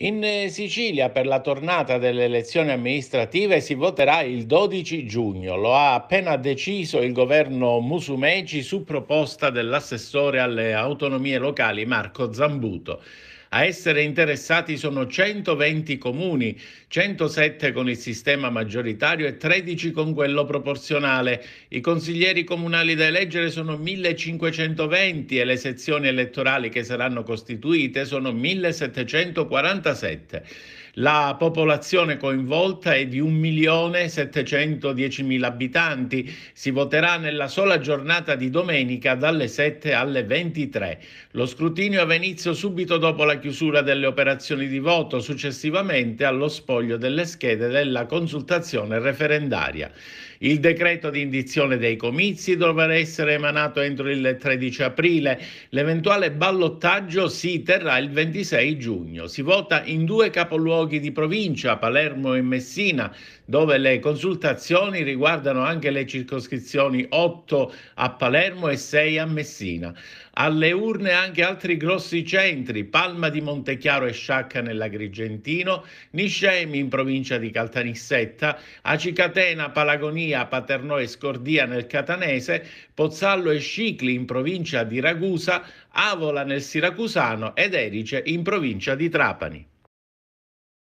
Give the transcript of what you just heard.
In eh, Sicilia per la tornata delle elezioni amministrative si voterà il 12 giugno, lo ha appena deciso il governo Musumeci su proposta dell'assessore alle autonomie locali Marco Zambuto. A essere interessati sono 120 comuni, 107 con il sistema maggioritario e 13 con quello proporzionale. I consiglieri comunali da eleggere sono 1520 e le sezioni elettorali che saranno costituite sono 1747. La popolazione coinvolta è di 1.710.000 abitanti. Si voterà nella sola giornata di domenica dalle 7 alle 23. Lo scrutinio avrà inizio subito dopo la chiusura delle operazioni di voto, successivamente allo spoglio delle schede della consultazione referendaria. Il decreto di indizione dei comizi dovrà essere emanato entro il 13 aprile. L'eventuale ballottaggio si terrà il 26 giugno. Si vota in due capoluoghi luoghi di provincia, Palermo e Messina, dove le consultazioni riguardano anche le circoscrizioni 8 a Palermo e 6 a Messina. Alle urne anche altri grossi centri, Palma di Montechiaro e Sciacca nell'Agrigentino, Niscemi in provincia di Caltanissetta, Acicatena, Palagonia, Paternò e Scordia nel Catanese, Pozzallo e Scicli in provincia di Ragusa, Avola nel Siracusano ed Erice in provincia di Trapani.